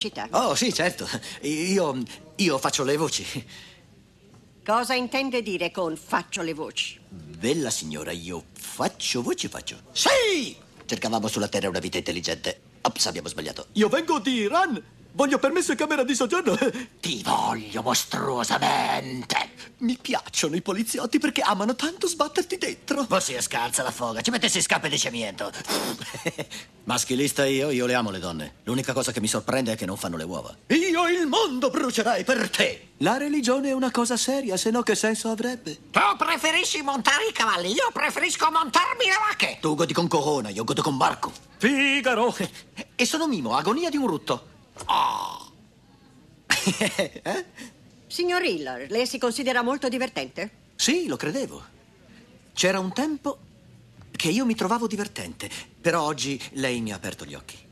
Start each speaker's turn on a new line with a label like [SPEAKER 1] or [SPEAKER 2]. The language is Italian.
[SPEAKER 1] Città. Oh,
[SPEAKER 2] sì, certo. Io, io faccio le voci.
[SPEAKER 1] Cosa intende dire con faccio le voci?
[SPEAKER 3] Bella signora, io faccio voci, faccio. Sì! Cercavamo sulla Terra una vita intelligente. Ops, abbiamo sbagliato.
[SPEAKER 4] Io vengo di Iran Voglio permesso in camera di soggiorno. Ti voglio mostruosamente. Mi piacciono i poliziotti perché amano tanto sbatterti dentro. Ma oh, si è scarsa la foga, ci mettessi scappe di cemento.
[SPEAKER 2] Maschilista io, io le amo le donne. L'unica cosa che mi sorprende è che non fanno le uova.
[SPEAKER 5] Io il mondo brucerai per te. La religione è una cosa seria, se no che senso avrebbe? Tu preferisci montare i cavalli, io preferisco montarmi le vacche.
[SPEAKER 6] Tu godi con Corona, io godo con barco. Figaro! E sono Mimo, agonia di un rutto.
[SPEAKER 5] Oh.
[SPEAKER 7] eh? Signor Hiller, lei si considera molto divertente?
[SPEAKER 4] Sì, lo credevo. C'era un tempo che io mi trovavo divertente, però oggi lei mi ha aperto gli occhi.